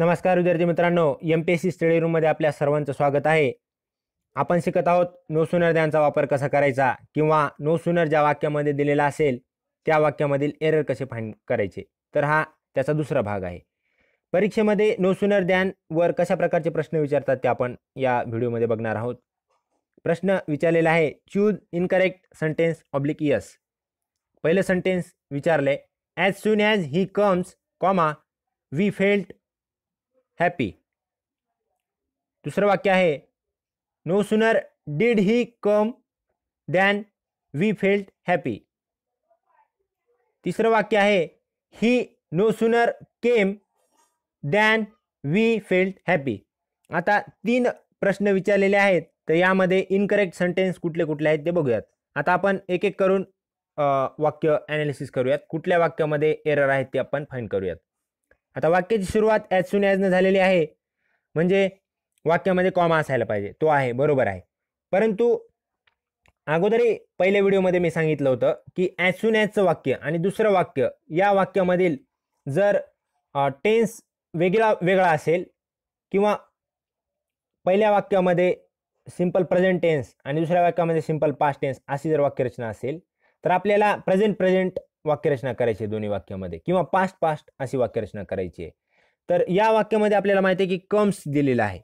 नमस्कार विद्यार्थी मित्रांनो M P S C study रूममध्ये आपल्या सर्वांचं स्वागत आहे आपण शिकत आहोत नो सुनर वापर कसा करायचा किंवा नो सुनर ज्या वाक्यामध्ये दिलेला असेल त्या वाक्यामधील एरर कसे फाईंड करायचे तर हा त्याचा दुसरा भाग आहे परीक्षेमध्ये नो सुनर वर कशा प्रकारचे प्रश्न विचारतात ते आपण या व्हिडिओमध्ये बघणार आहोत प्रश्न विचारलेला आहे choose incorrect sentence oblique yes पहिलं सेंटेन्स विचारले as soon as he comes comma we felt happy दुसरं वाक्य आहे no sooner did he come than we felt happy तिसरं वाक्य आहे he no sooner came than we felt happy आता तीन प्रश्न विचारलेले आहेत तर यामध्ये इनकरेक्ट सेंटेन्स कुठले कुठले आहेत ते बघूयात आता आपण एक एक करून वाक्य ॲनालिसिस करूयात कुठल्या वाक्यामध्ये एरर आहेत ते आपण फाईन करूयात आता वाक्याची सुरुवात ॲज सुन ॲजनं झालेली आहे म्हणजे वाक्यामध्ये कॉमा असायला पाहिजे तो आहे बरोबर आहे परंतु अगोदरही पहिल्या व्हिडिओमध्ये मी सांगितलं होतं की ॲज सुन ॲजचं वाक्य आणि दुसरं वाक्य या वाक्यामधील जर टेन्स वेगळा वेगळा असेल किंवा पहिल्या वाक्यामध्ये सिंपल प्रेझेंट टेन्स आणि दुसऱ्या वाक्यामध्ये सिंपल पास्ट टेन्स अशी जर वाक्यरचना असेल तर आपल्याला प्रेझेंट प्रेझेंट वाक्यरचना करायची आहे दोन्ही वाक्यामध्ये किंवा पास्ट पास्ट अशी वाक्यरचना करायची आहे तर या वाक्यामध्ये आपल्याला माहिती आहे की कम्स दिलेला आहे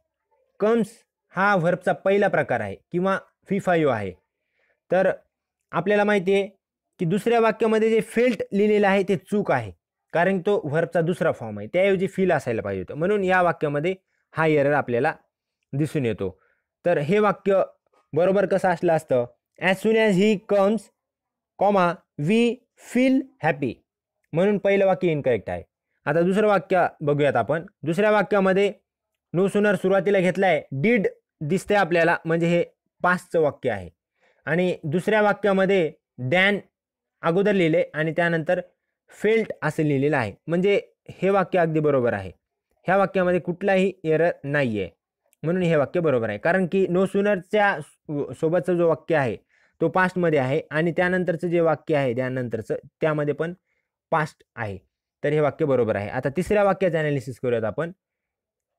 कम्स हा व्हर्बचा पहिला प्रकार आहे किंवा फिफायो आहे तर आपल्याला माहिती आहे की दुसऱ्या वाक्यामध्ये जे फेल्ट लिहिलेलं आहे ते चूक आहे कारण तो व्हर्बचा दुसरा फॉर्म आहे त्याऐवजी फील असायला पाहिजे होतं म्हणून या वाक्यामध्ये हा एरर आपल्याला दिसून येतो तर हे वाक्य बरोबर कसं असलं असतं as soon as he comes comma we feel happy म्हणून पहिलं वाक्य इनकरेक्ट आहे आता दुसरं वाक्य बघूयात आपण दुसऱ्या वाक्यामध्ये नो सुनर सुरुवातीला घेतला आहे डीड दिसते आपल्याला म्हणजे हे पाचचं वाक्य आहे आणि दुसऱ्या वाक्यामध्ये डॅन अगोदर लिहिले आणि त्यानंतर फेल्ट असं लिहिलेलं आहे म्हणजे हे वाक्य अगदी बरोबर आहे ह्या वाक्यामध्ये कुठलाही एरर नाही आहे म्हणून हे वाक्य बरोबर आहे कारण की नो सुनरच्या सोबतचं जो वाक्य आहे तो पास्टमध्ये आहे आणि त्यानंतरचं जे वाक्य आहे त्यानंतरचं त्यामध्ये पण पास्ट आहे तर हे वाक्य बरोबर आहे आता तिसऱ्या वाक्याचं ॲनालिसिस करूयात आपण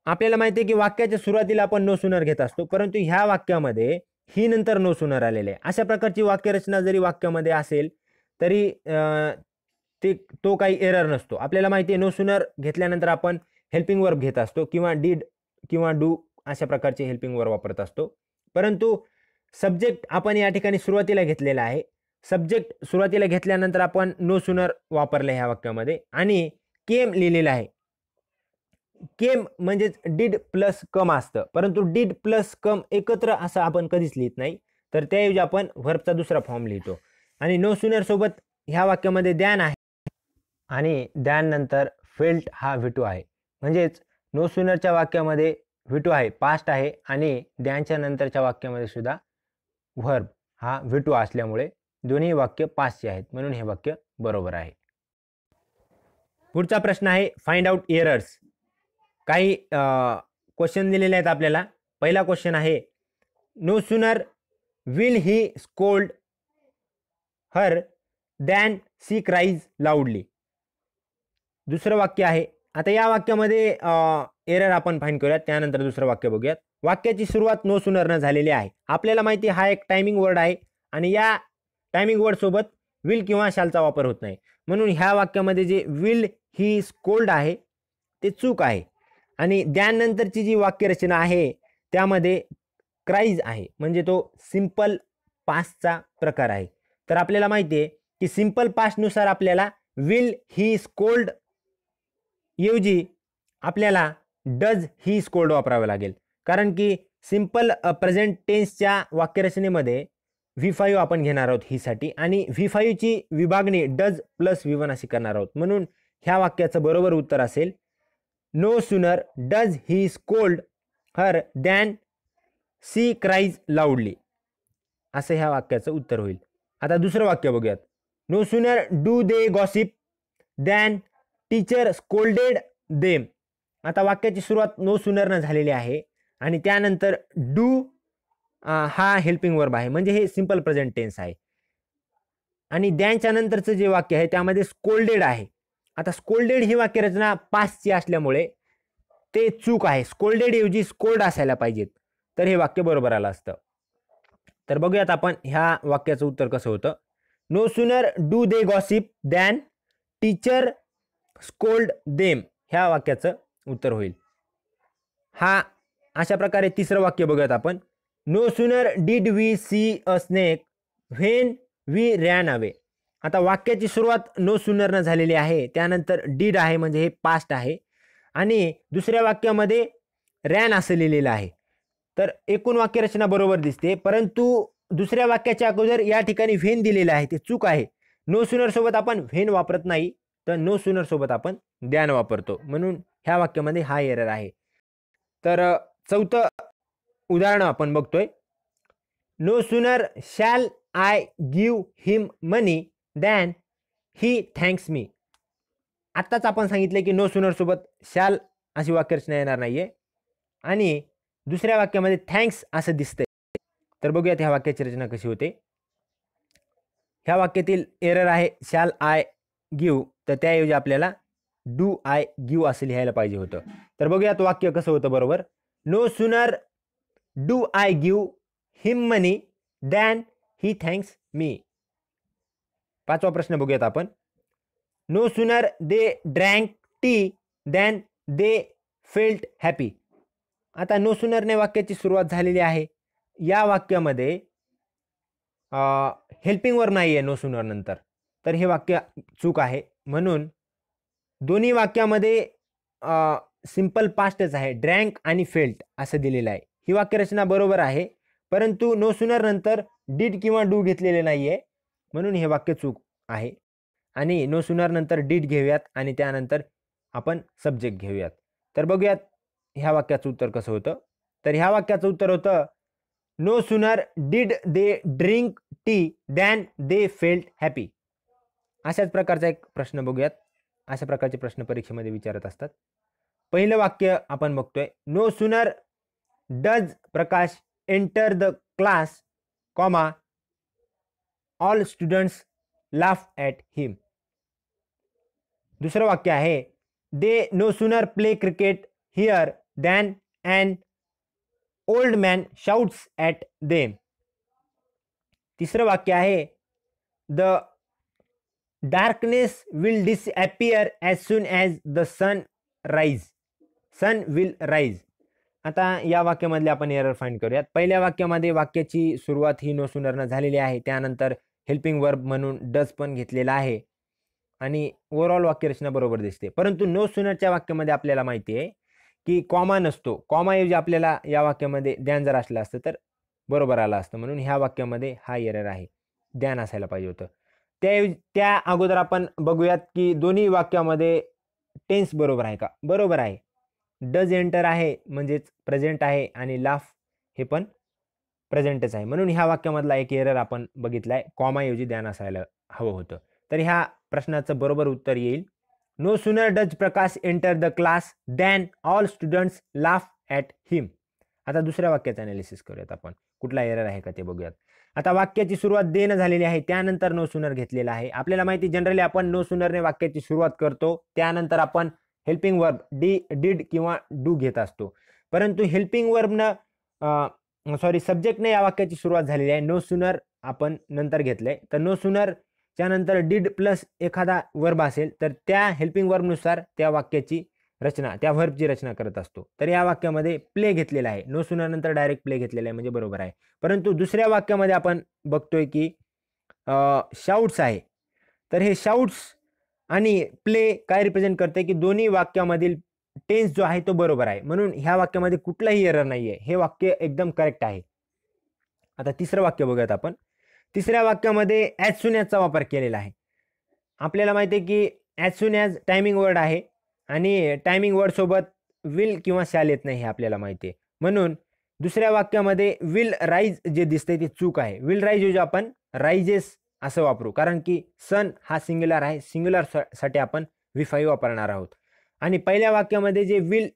आपल्याला माहिती आहे की वाक्याच्या सुरुवातीला आपण नो सुनर घेत असतो परंतु ह्या वाक्यामध्ये ही नंतर नो सुनर आलेले आहे अशा प्रकारची वाक्यरचना जरी वाक्यामध्ये असेल तरी ते तो काही एरर नसतो आपल्याला माहिती आहे नो सुनर घेतल्यानंतर आपण हेल्पिंग वर्ब घेत असतो किंवा डीड किंवा डू अशा प्रकारचे हेल्पिंग वर्ब वापरत असतो परंतु सब्जेक्ट आपण या ठिकाणी सुरुवातीला घेतलेला आहे सब्जेक्ट सुरुवातीला घेतल्यानंतर आपण नो सुनर वापरलं ह्या वाक्यामध्ये आणि केम लिहिलेलं आहे केम म्हणजेच डीड प्लस कम असतं परंतु डीड प्लस कम एकत्र असं आपण कधीच लिहित नाही तर त्याऐवजी आपण व्हर्बचा दुसरा फॉर्म लिहितो आणि नो सुनर सोबत ह्या वाक्यामध्ये द्यान आहे आणि नंतर फेल्ट हा व्हिटू आहे म्हणजेच नो सुनरच्या वाक्यामध्ये व्हिटू आहे पास्ट आहे आणि द्यानच्या नंतरच्या वाक्यामध्ये सुद्धा व्हर्ब हा विटू असल्यामुळे दोन्ही वाक्य पाचशे आहेत म्हणून हे वाक्य बरोबर आहे पुढचा प्रश्न आहे फाइंड आउट एरर्स काही क्वेश्चन दिलेले आहेत आपल्याला पहिला क्वेश्चन आहे no sooner will he scold her than she cries loudly दुसरं वाक्य आहे आता या वाक्यामध्ये एरर आपण फाईन करूयात त्यानंतर दुसरं वाक्य बघूयात वाक्याची सुरुवात नो सुनरनं झालेली आहे आपल्याला माहिती हा एक टायमिंग वर्ड आहे आणि या टायमिंग वर्डसोबत विल किंवा शालचा वापर होत नाही म्हणून ह्या वाक्यामध्ये जे विल ही स्कोल्ड आहे ते चूक आहे आणि त्यानंतरची जी वाक्यरचना आहे त्यामध्ये क्राईज आहे म्हणजे तो सिम्पल पास्टचा प्रकार आहे तर आपल्याला माहिती आहे की सिम्पल पासनुसार आपल्याला विल ही स्कोल्ड ऐवजी आपल्याला डज ही स्कोल्ड वापरावं लागेल कारण की सिम्पल प्रेझेंट टेन्सच्या वाक्यरचनेमध्ये व्ही फाईव्ह आपण घेणार आहोत हीसाठी आणि व्ही फाईव्हची विभागणी डज प्लस व्ही वन अशी करणार आहोत म्हणून ह्या वाक्याचं बरोबर उत्तर असेल no sooner does he scold her than she cries loudly असं ह्या वाक्याचं उत्तर होईल आता दुसरं वाक्य बघूयात no sooner do they gossip than teacher scolded them आता वाक्याची सुरुवात नो सुनरनं झालेली आहे आणि त्यानंतर डू हा हेल्पिंग वर्ब आहे म्हणजे हे सिम्पल प्रेझेंट टेन्स आहे आणि दॅनच्या नंतरचं जे वाक्य आहे त्यामध्ये स्कोल्डेड आहे आता स्कोल्डेड ही वाक्यरचना पाचची असल्यामुळे ते चूक आहे स्कोल्डेड ऐवजी स्कोल्ड असायला पाहिजेत तर हे वाक्य बरोबर आलं असतं तर बघूयात आपण ह्या वाक्याचं उत्तर कसं होतं no sooner do they gossip than teacher scold them ह्या वाक्याचं उत्तर होईल हा अशा प्रकारे तिसरं वाक्य बघत आपण no sooner did we see a snake when we ran away आता वाक्याची सुरुवात नो सुनरनं झालेली आहे त्यानंतर डीड आहे म्हणजे हे पास्ट आहे आणि दुसऱ्या वाक्यामध्ये रॅन असं लिहिलेलं आहे तर एकूण वाक्यरचना बरोबर दिसते परंतु दुसऱ्या वाक्याच्या अगोदर या ठिकाणी व्हेन दिलेलं आहे ते चूक आहे नो सोबत आपण व्हेन वापरत नाही तर नो सोबत आपण द्यान वापरतो म्हणून ह्या वाक्यामध्ये हा एरर आहे तर चौथं उदाहरण आपण बघतोय no sooner shall I give him money than he thanks मी आत्ताच आपण सांगितले की नो सोबत शॅल अशी वाक्यरचना येणार नाही आहे आणि दुसऱ्या वाक्यामध्ये थँक्स असं दिसतंय तर बघूयात ह्या वाक्याची रचना कशी होते ह्या वाक्यातील एरर आहे शाल आय गिव तर त्याऐवजी आपल्याला डू आय गिव्ह असं लिहायला पाहिजे होतं तर बघूयात वाक्य कसं होतं बरोबर no sooner do I give him money than he thanks मी पाचवा प्रश्न बघूयात आपण no sooner they drank tea than they felt happy आता नो सुनरने वाक्याची सुरुवात झालेली आहे या वाक्यामध्ये हेल्पिंग नाही आहे नो सुनर नंतर तर हे वाक्य चूक आहे म्हणून दोन्ही वाक्यामध्ये सिम्पल पास्टच आहे ड्रँक आणि फेल्ट असं दिलेलं आहे ही वाक्यरचना बरोबर आहे परंतु नो सुनर नंतर डीड किंवा डू घेतलेले नाही आहे म्हणून हे वाक्य चूक आहे आणि नो सुनर नंतर डीड घेऊयात आणि त्यानंतर आपण सब्जेक्ट घेऊयात तर बघूयात ह्या वाक्याचं उत्तर कसं होतं तर ह्या वाक्याचं उत्तर होतं no sooner did they drink tea than they felt happy अशाच प्रकारचा एक प्रश्न बघूयात अशा प्रकारचे प्रश्न परीक्षेमध्ये विचारत असतात पहिलं वाक्य आपण बघतोय no sooner does Prakash enter the class comma all students laugh at him दुसरं वाक्य आहे they no sooner play cricket here than and old man shouts at them तिसरं वाक्य आहे the darkness will disappear as soon as the sun rise sun will rise आता या वाक्यामधले आपण error find करूयात पहिल्या वाक्यामध्ये वाक्याची सुरुवात ही नो सुनरनं झालेली आहे त्यानंतर हेल्पिंग वर्ब म्हणून डज पण घेतलेला आहे आणि ओव्हरऑल वाक्यरचना बरोबर दिसते परंतु नो सुनरच्या वाक्यामध्ये आपल्याला माहिती आहे की कॉमा नसतो कॉमाऐवजी आपल्याला या वाक्यामध्ये ध्यान जर असलं असतं तर बरोबर आलं असतं म्हणून ह्या वाक्यामध्ये हा एरर आहे ध्यान असायला पाहिजे होतं त्या त्या अगोदर आपण बघूयात की दोन्ही वाक्यामध्ये टेन्स बरोबर आहे का बरोबर आहे डज एंटर आहे म्हणजेच प्रेझेंट आहे आणि लाफ हे पण प्रेझेंटच आहे म्हणून ह्या वाक्यामधला एक एरर आपण बघितला आहे कॉमाऐवजी ध्यान असायला हवं होतं तर ह्या प्रश्नाचं बरोबर उत्तर येईल no sooner does Prakash enter the class than all students laugh at him आता दुसऱ्या वाक्याचं ॲनालिसिस करूयात आपण कुठला एरर आहे का ते बघूयात आता वाक्याची सुरुवात देणं झालेली आहे त्यानंतर नो सुनर घेतलेला आहे आपल्याला माहिती जनरली आपण नो सुनरने वाक्याची सुरुवात करतो त्यानंतर आपण हेल्पिंग वर्ब डी डीड किंवा डू घेत असतो परंतु हेल्पिंग वर्बनं सॉरी सब्जेक्टने या वाक्याची सुरुवात झालेली आहे नो सुनर आपण नंतर घेतलं तर नो सुनर त्यानंतर डीड प्लस एखादा वर्ब असेल तर त्या हेल्पिंग वर्बनुसार त्या वाक्याची रचना त्या व्हर्बची रचना करत असतो तर या वाक्यामध्ये प्ले घेतलेला आहे नो सुनानंतर डायरेक्ट प्ले घेतलेला आहे म्हणजे बरोबर आहे परंतु दुसऱ्या वाक्यामध्ये आपण बघतोय की शाऊट्स आहे तर हे शाऊट्स आणि प्ले काय रिप्रेझेंट करते की दोन्ही वाक्यामधील टेन्स जो आहे तो बरोबर आहे म्हणून ह्या वाक्यामध्ये कुठलाही एरर नाही आहे हे वाक्य एकदम करेक्ट आहे आता तिसरं वाक्य बघूयात आपण तिसऱ्या वाक्यामध्ये ॲज सुन वापर केलेला आहे आपल्याला माहिती आहे की as soon as timing word आहे आणि टायमिंग वर्डसोबत विल किंवा शाल येत नाही हे आपल्याला माहिती आहे म्हणून दुसऱ्या वाक्यामध्ये विल राईज जे दिसतंय ते चूक आहे विल राईज योजू आपण राईजेस असं वापरू कारण की सन हा सिंग्युलर आहे साठी आपण वी वापरणार आहोत आणि पहिल्या वाक्यामध्ये जे विल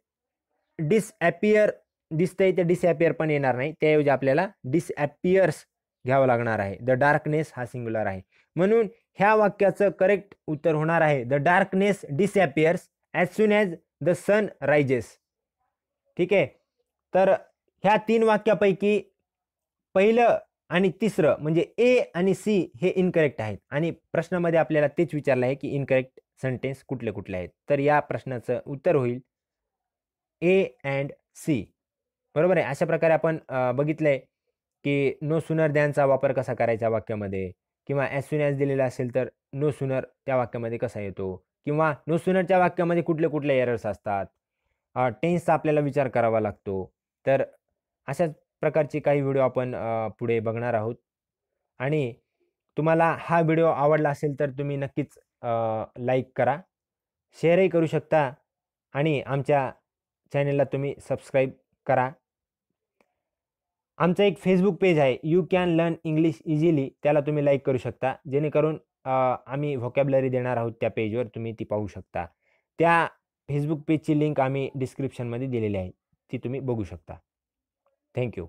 डिसअपियर दिसतंय ते डिसॲपियर पण येणार नाही त्याऐवजी आपल्याला डिसअपियर्स घ्यावं लागणार आहे द डार्कनेस हा सिंग्युलर आहे म्हणून ह्या वाक्याचं करेक्ट उत्तर होणार आहे the darkness disappears as soon as the sun rises ठीक आहे तर ह्या तीन वाक्यापैकी पहिलं आणि तिसरं म्हणजे ए आणि सी हे इनकरेक्ट आहेत आणि प्रश्नामध्ये आपल्याला तेच विचारलं आहे की इनकरेक्ट सेंटेन्स कुठले कुठले आहेत तर या प्रश्नाचं उत्तर होईल ए अँड सी बरोबर आहे अशा प्रकारे आपण बघितलंय की नो सुनर दॅनचा वापर कसा करायचा वाक्यामध्ये किंवा ॲज सुन ॲज दिलेला असेल तर नो सुनर त्या वाक्यामध्ये कसा येतो किंवा नो सुनरच्या वाक्यामध्ये कुठले कुठले एरर्स असतात टेन्सचा आपल्याला विचार करावा लागतो तर अशाच प्रकारचे काही व्हिडिओ आपण पुढे बघणार आहोत आणि तुम्हाला हा व्हिडिओ आवडला असेल तर तुम्ही नक्कीच लाईक करा शेअरही करू शकता आणि आमच्या चॅनेलला तुम्ही सबस्क्राईब करा आमचं एक फेसबुक पेज आहे you can learn English easily त्याला तुम्ही लाईक करू शकता जेणेकरून आम्ही व्होकॅबलरी देणार आहोत त्या पेजवर तुम्ही ती पाहू शकता त्या फेसबुक पेजची लिंक आम्ही डिस्क्रिप्शनमध्ये दिलेली आहे ती तुम्ही बघू शकता थँक्यू